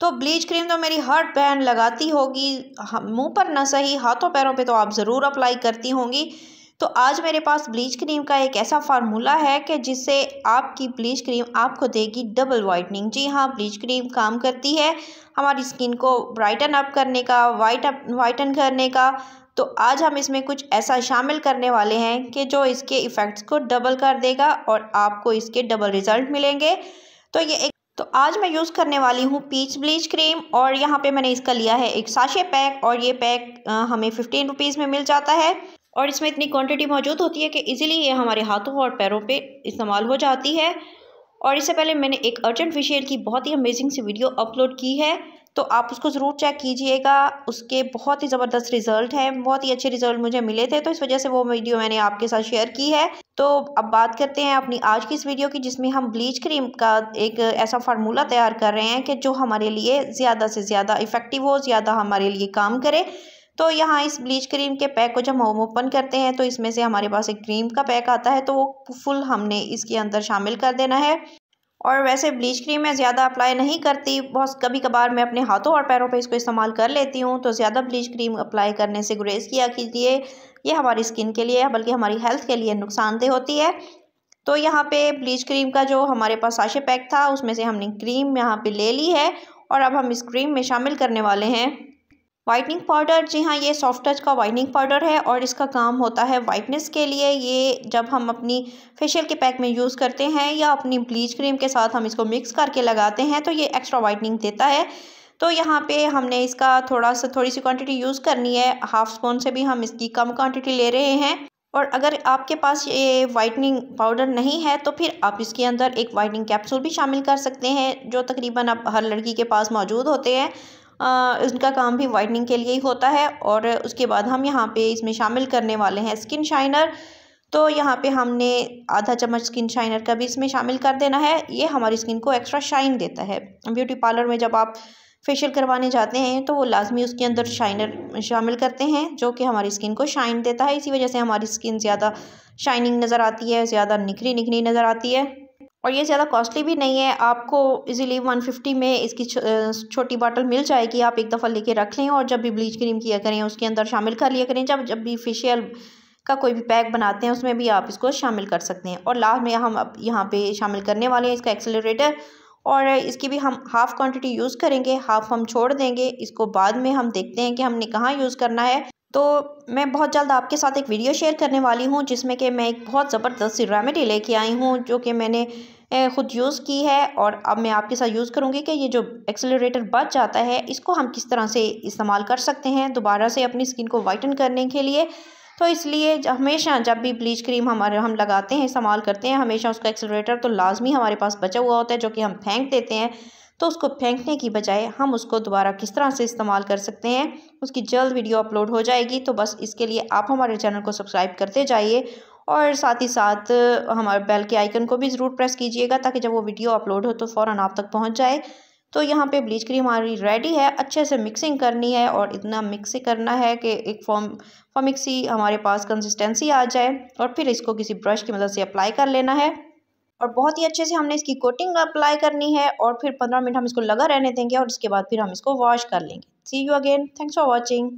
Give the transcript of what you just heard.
तो bleach cream तो मेरी हर पैन लगाती होगी हाँ, मुंह पर ना सही हाथों पैरों पे तो आप ज़रूर अप्लाई करती होंगी तो आज मेरे पास ब्लीच क्रीम का एक ऐसा फार्मूला है कि जिससे आपकी ब्लीच क्रीम आपको देगी डबल वाइटनिंग जी हाँ ब्लीच क्रीम काम करती है हमारी स्किन को ब्राइटन अप करने का वाइट अप वाइटन करने का तो आज हम इसमें कुछ ऐसा शामिल करने वाले हैं कि जो इसके इफ़ेक्ट्स को डबल कर देगा और आपको इसके डबल रिज़ल्ट मिलेंगे तो ये एक तो आज मैं यूज़ करने वाली हूँ पीच ब्लीच क्रीम और यहाँ पे मैंने इसका लिया है एक साशे पैक और ये पैक हमें फ़िफ्टीन रुपीज़ में मिल जाता है और इसमें इतनी क्वांटिटी मौजूद होती है कि इजीली ये हमारे हाथों और पैरों पे इस्तेमाल हो जाती है और इससे पहले मैंने एक अर्जेंट फेशियल की बहुत ही अमेजिंग सी वीडियो अपलोड की है तो आप उसको ज़रूर चेक कीजिएगा उसके बहुत ही ज़बरदस्त रिज़ल्ट हैं बहुत ही अच्छे रिज़ल्ट मुझे मिले थे तो इस वजह से वो वीडियो मैंने आपके साथ शेयर की है तो अब बात करते हैं अपनी आज की इस वीडियो की जिसमें हम ब्लीच क्रीम का एक ऐसा फार्मूला तैयार कर रहे हैं कि जो हमारे लिए ज़्यादा से ज़्यादा इफ़ेक्टिव हो ज़्यादा हमारे लिए काम करे तो यहाँ इस ब्लीच क्रीम के पैक को जब हम ओपन करते हैं तो इसमें से हमारे पास एक क्रीम का पैक आता है तो वो फुल हमने इसके अंदर शामिल कर देना है और वैसे ब्लीच क्रीम मैं ज़्यादा अप्लाई नहीं करती बहुत कभी कभार मैं अपने हाथों और पैरों पे इसको इस्तेमाल कर लेती हूँ तो ज़्यादा ब्लीच क्रीम अप्लाई करने से गुरेज किया कीजिए ये हमारी स्किन के लिए बल्कि हमारी हेल्थ के लिए नुकसानदेह होती है तो यहाँ पे ब्लीच क्रीम का जो हमारे पास साशे पैक था उसमें से हमने क्रीम यहाँ पर ले ली है और अब हम इस क्रीम में शामिल करने वाले हैं वाइटनिंग पाउडर जी हाँ ये सॉफ्ट टच का वाइटनिंग पाउडर है और इसका काम होता है वाइटनेस के लिए ये जब हम अपनी फेशियल के पैक में यूज़ करते हैं या अपनी ब्लीच क्रीम के साथ हम इसको मिक्स करके लगाते हैं तो ये एक्स्ट्रा वाइटनिंग देता है तो यहाँ पे हमने इसका थोड़ा सा थोड़ी सी क्वांटिटी यूज़ करनी है हाफ स्पून से भी हम इसकी कम क्वांटिटी ले रहे हैं और अगर आपके पास ये वाइटनिंग पाउडर नहीं है तो फिर आप इसके अंदर एक वाइटनिंग कैप्सूल भी शामिल कर सकते हैं जो तकरीबन अब हर लड़की के पास मौजूद होते हैं उनका काम भी वाइटनिंग के लिए ही होता है और उसके बाद हम यहाँ पे इसमें शामिल करने वाले हैं स्किन शाइनर तो यहाँ पे हमने आधा चम्मच स्किन शाइनर का भी इसमें शामिल कर देना है ये हमारी स्किन को एक्स्ट्रा शाइन देता है ब्यूटी पार्लर में जब आप फेशियल करवाने जाते हैं तो वो लाजमी उसके अंदर शाइनर शामिल करते हैं जो कि हमारी स्किन को शाइन देता है इसी वजह से हमारी स्किन ज़्यादा शाइनिंग नज़र आती है ज़्यादा निखरी निखरी नज़र आती है और ये ज़्यादा कॉस्टली भी नहीं है आपको इजीली 150 में इसकी छोटी बॉटल मिल जाएगी आप एक दफ़ा लेके रख लें और जब भी ब्लीच क्रीम किया करें उसके अंदर शामिल कर लिया करें जब जब भी फेशियल का कोई भी पैक बनाते हैं उसमें भी आप इसको शामिल कर सकते हैं और लास्ट में हम अब यहाँ पे शामिल करने वाले हैं इसका एक्सेलरेटर और इसकी भी हम हाफ़ क्वान्टिटी यूज़ करेंगे हाफ़ हम छोड़ देंगे इसको बाद में हम देखते हैं कि हमने कहाँ यूज़ करना है तो मैं बहुत जल्द आपके साथ एक वीडियो शेयर करने वाली हूँ जिसमें कि मैं एक बहुत ज़बरदस्त सी रेमेडी लेके आई हूँ जो कि मैंने ख़ुद यूज़ की है और अब मैं आपके साथ यूज़ करूँगी कि ये जो एक्सेलरेटर बच जाता है इसको हम किस तरह से इस्तेमाल कर सकते हैं दोबारा से अपनी स्किन को वाइटन करने के लिए तो इसलिए हमेशा जब भी ब्लीच क्रीम हमारे हम लगाते हैं इस्तेमाल करते हैं हमेशा उसका एक्सेलरेटर तो लाजमी हमारे पास बचा हुआ होता है जो कि हम फेंक देते हैं तो उसको फेंकने की बजाय हम उसको दोबारा किस तरह से इस्तेमाल कर सकते हैं उसकी जल्द वीडियो अपलोड हो जाएगी तो बस इसके लिए आप हमारे चैनल को सब्सक्राइब करते जाइए और साथ ही साथ हमारे बेल के आइकन को भी ज़रूर प्रेस कीजिएगा ताकि जब वो वीडियो अपलोड हो तो फ़ौर आप तक पहुँच जाए तो यहाँ पे ब्लीच क्रीम हमारी रेडी है अच्छे से मिक्सिंग करनी है और इतना मिक्स करना है कि एक फॉर्म फॉर्मिक्सी हमारे पास कंसिस्टेंसी आ जाए और फिर इसको किसी ब्रश की मदद मतलब से अप्लाई कर लेना है और बहुत ही अच्छे से हमने इसकी कोटिंग अप्लाई करनी है और फिर पंद्रह मिनट हम इसको लगा रहने देंगे और उसके बाद फिर हम इसको वॉश कर लेंगे see you again thanks for watching